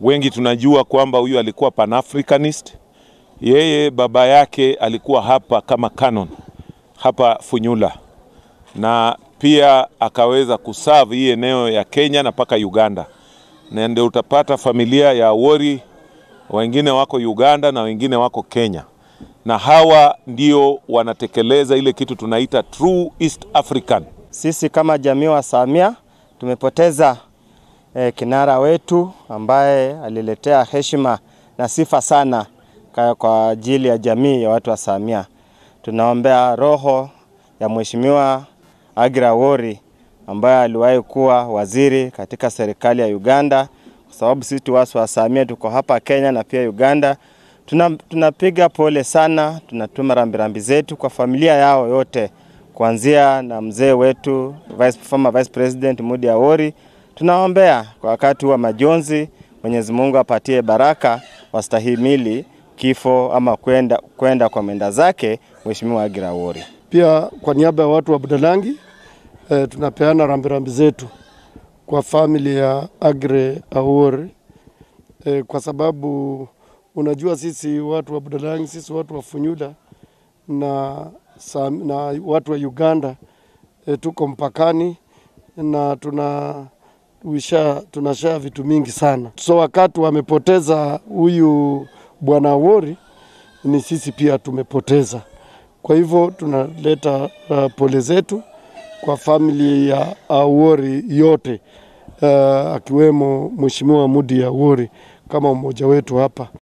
Wengi tunajua kwamba huyu alikuwa Pan-Africanist. Yeye baba yake alikuwa hapa kama canon hapa Funyula, na pia akaweza kusave hii eneo ya Kenya na mpaka Uganda, na ndio utapata familia ya wori wengine wako Uganda na wengine wako Kenya, na hawa ndio wanatekeleza ile kitu tunaita True East African. Sisi kama jamii wa Samia tumepoteza e, kinara wetu ambaye aliletea heshima na sifa sana kwa ajili ya jamii ya watu wa Samia. Tunaombea roho ya Mheshimiwa Agra Wori ambaye aliwahi kuwa waziri katika serikali ya Uganda, kwa sababu sisi tuwasu wa Samia tuko hapa Kenya na pia Uganda. Tunapiga tuna pole sana, tunatuma rambirambi zetu kwa familia yao yote, kuanzia na mzee wetu Vice, former Vice President Moody Awori Tunaombea kwa wakati wa majonzi, Mwenyezi Mungu apatie baraka wastahimili kifo ama kwenda, kwenda kwa menda zake Mheshimiwa Agira Pia kwa niaba ya watu wa Budalangi e, tunapeana rambirambi zetu kwa familia ya Agre Awori e, kwa sababu unajua sisi watu wa Budalangi, sisi watu wa Funyula na, na watu wa Uganda e, tuko mpakani na tuna Uisha, tunashaa vitu mingi sana. So wakati wamepoteza huyu bwana Wori, ni sisi pia tumepoteza. Kwa hivyo tunaleta uh, pole zetu kwa famili ya Awori uh, yote uh, akiwemo Mheshimiwa Mudi ya wori kama mmoja wetu hapa.